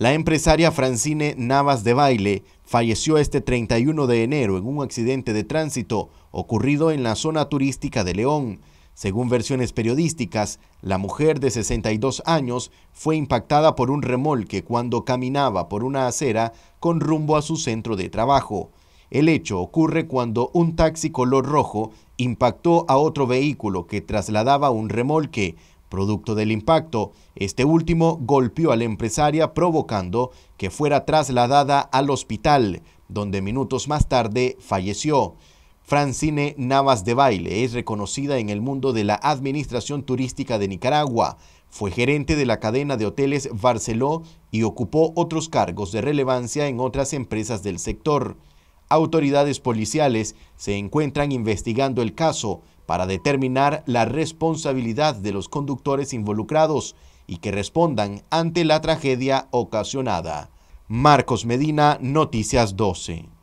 La empresaria Francine Navas de Baile falleció este 31 de enero en un accidente de tránsito ocurrido en la zona turística de León. Según versiones periodísticas, la mujer de 62 años fue impactada por un remolque cuando caminaba por una acera con rumbo a su centro de trabajo. El hecho ocurre cuando un taxi color rojo impactó a otro vehículo que trasladaba un remolque, Producto del impacto, este último golpeó a la empresaria provocando que fuera trasladada al hospital, donde minutos más tarde falleció. Francine Navas de Baile es reconocida en el mundo de la administración turística de Nicaragua. Fue gerente de la cadena de hoteles Barceló y ocupó otros cargos de relevancia en otras empresas del sector. Autoridades policiales se encuentran investigando el caso para determinar la responsabilidad de los conductores involucrados y que respondan ante la tragedia ocasionada. Marcos Medina, Noticias 12.